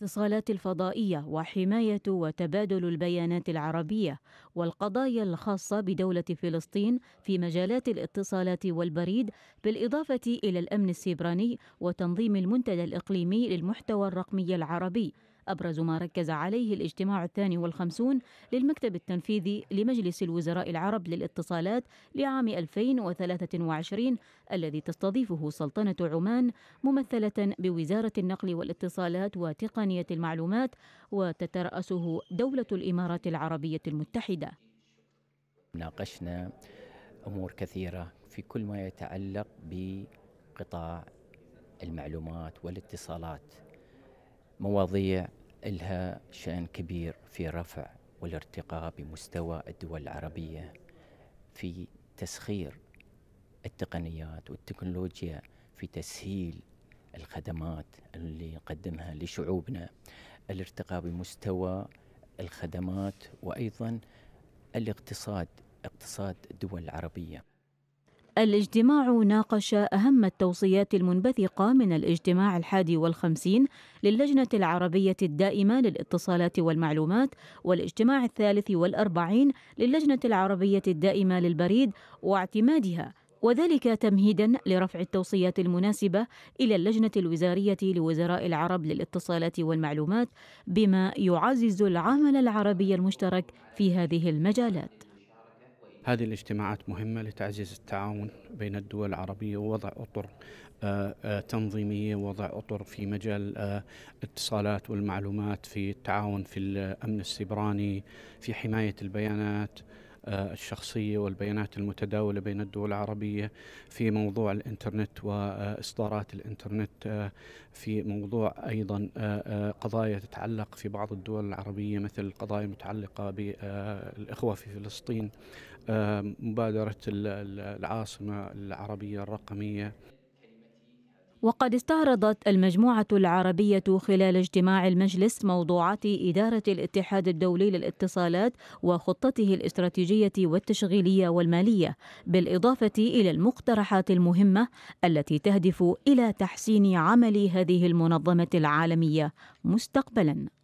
الاتصالات الفضائية وحماية وتبادل البيانات العربية والقضايا الخاصة بدولة فلسطين في مجالات الاتصالات والبريد بالإضافة إلى الأمن السيبراني وتنظيم المنتدى الإقليمي للمحتوى الرقمي العربي أبرز ما ركز عليه الاجتماع الثاني والخمسون للمكتب التنفيذي لمجلس الوزراء العرب للاتصالات لعام 2023 الذي تستضيفه سلطنة عمان ممثلة بوزارة النقل والاتصالات وتقنية المعلومات وتترأسه دولة الإمارات العربية المتحدة ناقشنا أمور كثيرة في كل ما يتعلق بقطاع المعلومات والاتصالات مواضيع لها شأن كبير في رفع والارتقاء بمستوى الدول العربية في تسخير التقنيات والتكنولوجيا في تسهيل الخدمات اللي نقدمها لشعوبنا الارتقاء بمستوى الخدمات وأيضا الاقتصاد اقتصاد الدول العربية الاجتماع ناقش أهم التوصيات المنبثقة من الاجتماع الحادي والخمسين للجنة العربية الدائمة للاتصالات والمعلومات والاجتماع الثالث والأربعين للجنة العربية الدائمة للبريد واعتمادها وذلك تمهيدا لرفع التوصيات المناسبه الى اللجنه الوزاريه لوزراء العرب للاتصالات والمعلومات بما يعزز العمل العربي المشترك في هذه المجالات هذه الاجتماعات مهمة لتعزيز التعاون بين الدول العربية ووضع أطر آه، آه، تنظيمية ووضع أطر في مجال آه، الاتصالات والمعلومات في التعاون في الأمن السبراني في حماية البيانات الشخصية والبيانات المتداولة بين الدول العربية في موضوع الإنترنت وإصدارات الإنترنت آه، في موضوع أيضا آه، آه، قضايا تتعلق في بعض الدول العربية مثل القضايا المتعلقة بالإخوة في فلسطين مبادرة العاصمة العربية الرقمية وقد استعرضت المجموعة العربية خلال اجتماع المجلس موضوعات إدارة الاتحاد الدولي للاتصالات وخطته الاستراتيجية والتشغيلية والمالية، بالإضافة إلى المقترحات المهمة التي تهدف إلى تحسين عمل هذه المنظمة العالمية مستقبلاً.